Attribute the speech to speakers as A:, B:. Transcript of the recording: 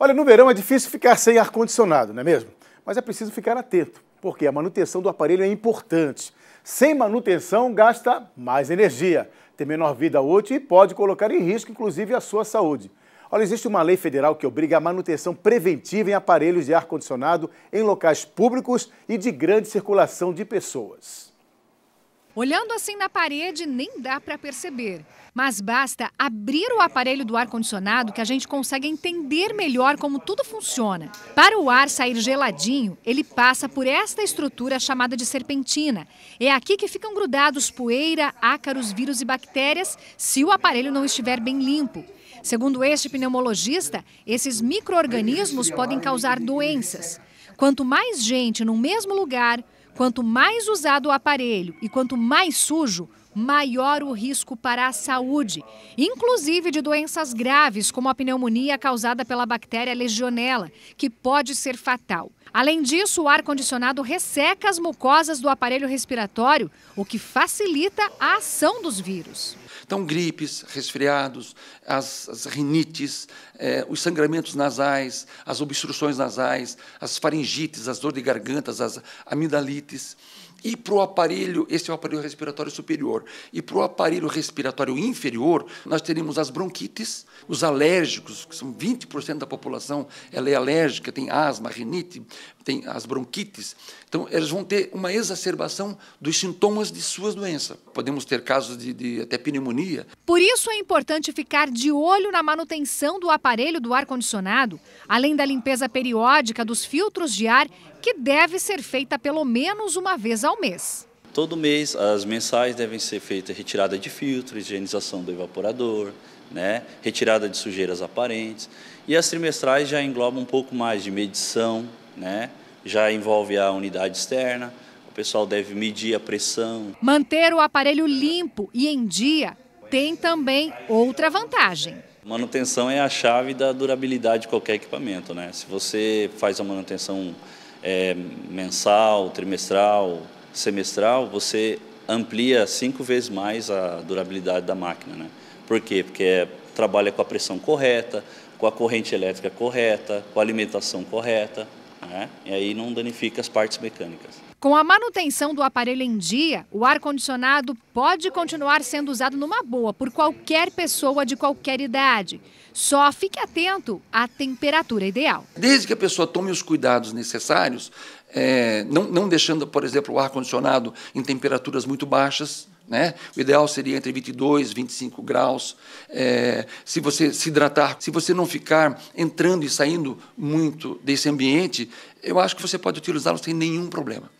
A: Olha, no verão é difícil ficar sem ar-condicionado, não é mesmo? Mas é preciso ficar atento, porque a manutenção do aparelho é importante. Sem manutenção, gasta mais energia, tem menor vida útil e pode colocar em risco, inclusive, a sua saúde. Olha, existe uma lei federal que obriga a manutenção preventiva em aparelhos de ar-condicionado em locais públicos e de grande circulação de pessoas.
B: Olhando assim na parede, nem dá para perceber. Mas basta abrir o aparelho do ar-condicionado que a gente consegue entender melhor como tudo funciona. Para o ar sair geladinho, ele passa por esta estrutura chamada de serpentina. É aqui que ficam grudados poeira, ácaros, vírus e bactérias se o aparelho não estiver bem limpo. Segundo este pneumologista, esses micro-organismos podem causar doenças. Quanto mais gente no mesmo lugar, Quanto mais usado o aparelho e quanto mais sujo, maior o risco para a saúde, inclusive de doenças graves, como a pneumonia causada pela bactéria legionella, que pode ser fatal. Além disso, o ar-condicionado resseca as mucosas do aparelho respiratório, o que facilita a ação dos vírus.
C: Então, gripes, resfriados, as, as rinites, é, os sangramentos nasais, as obstruções nasais, as faringites, as dores de gargantas, as amidalites. E para o aparelho, esse é o aparelho respiratório superior. E para o aparelho respiratório inferior, nós teremos as bronquites, os alérgicos, que são 20% da população, ela é alérgica, tem asma, rinite, tem as bronquites. Então, elas vão ter uma exacerbação dos sintomas de suas doenças. Podemos ter casos de, de até pneumonia.
B: Por isso é importante ficar de olho na manutenção do aparelho do ar-condicionado, além da limpeza periódica dos filtros de ar, que deve ser feita pelo menos uma vez ao ao mês.
D: Todo mês as mensais devem ser feitas retirada de filtro, higienização do evaporador, né, retirada de sujeiras aparentes. E as trimestrais já englobam um pouco mais de medição, né, já envolve a unidade externa, o pessoal deve medir a pressão.
B: Manter o aparelho limpo e em dia tem também outra vantagem.
D: Manutenção é a chave da durabilidade de qualquer equipamento. Né? Se você faz a manutenção é, mensal, trimestral, semestral, você amplia cinco vezes mais a durabilidade da máquina. Né? Por quê? Porque é, trabalha com a pressão correta, com a corrente elétrica correta, com a alimentação correta, né? e aí não danifica as partes mecânicas.
B: Com a manutenção do aparelho em dia, o ar-condicionado pode continuar sendo usado numa boa por qualquer pessoa de qualquer idade. Só fique atento à temperatura ideal.
C: Desde que a pessoa tome os cuidados necessários, é, não, não deixando, por exemplo, o ar-condicionado em temperaturas muito baixas, né? O ideal seria entre 22 e 25 graus. É, se você se hidratar, se você não ficar entrando e saindo muito desse ambiente, eu acho que você pode utilizá-lo sem nenhum problema.